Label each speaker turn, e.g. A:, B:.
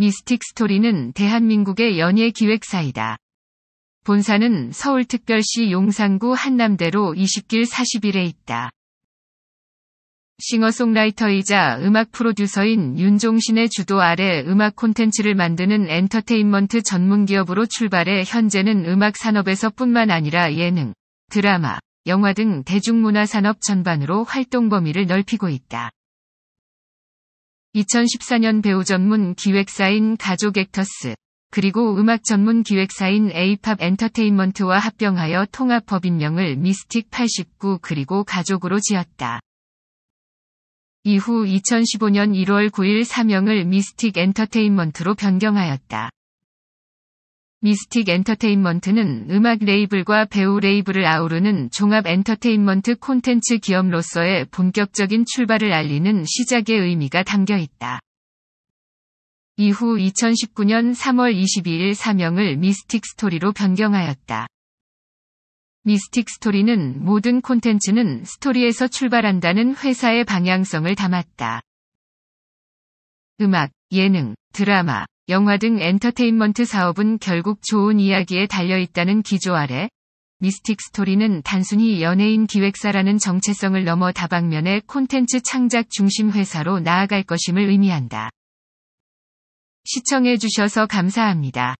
A: 미스틱 스토리는
B: 대한민국의 연예 기획사이다. 본사는 서울특별시 용산구 한남대로 20길 40일에 있다. 싱어송라이터이자 음악 프로듀서인 윤종신의 주도 아래 음악 콘텐츠를 만드는 엔터테인먼트 전문 기업으로 출발해 현재는 음악 산업에서 뿐만 아니라 예능, 드라마, 영화 등 대중문화 산업 전반으로 활동 범위를 넓히고 있다. 2014년 배우 전문 기획사인 가족 액터스, 그리고 음악 전문 기획사인 에이팝 엔터테인먼트와 합병하여 통합 법인명을 미스틱 89 그리고 가족으로 지었다. 이후 2015년 1월 9일 사명을 미스틱 엔터테인먼트로 변경하였다. 미스틱 엔터테인먼트는 음악 레이블과 배우 레이블을 아우르는 종합 엔터테인먼트 콘텐츠 기업로서의 본격적인 출발을 알리는 시작의 의미가 담겨 있다. 이후 2019년 3월 22일 사명을 미스틱 스토리로 변경하였다. 미스틱 스토리는 모든 콘텐츠는 스토리에서 출발한다는 회사의 방향성을 담았다. 음악, 예능, 드라마, 영화 등 엔터테인먼트 사업은 결국 좋은 이야기에 달려있다는 기조 아래 미스틱 스토리는 단순히 연예인 기획사라는 정체성을 넘어 다방면의 콘텐츠 창작 중심 회사로 나아갈 것임을 의미한다. 시청해주셔서
A: 감사합니다.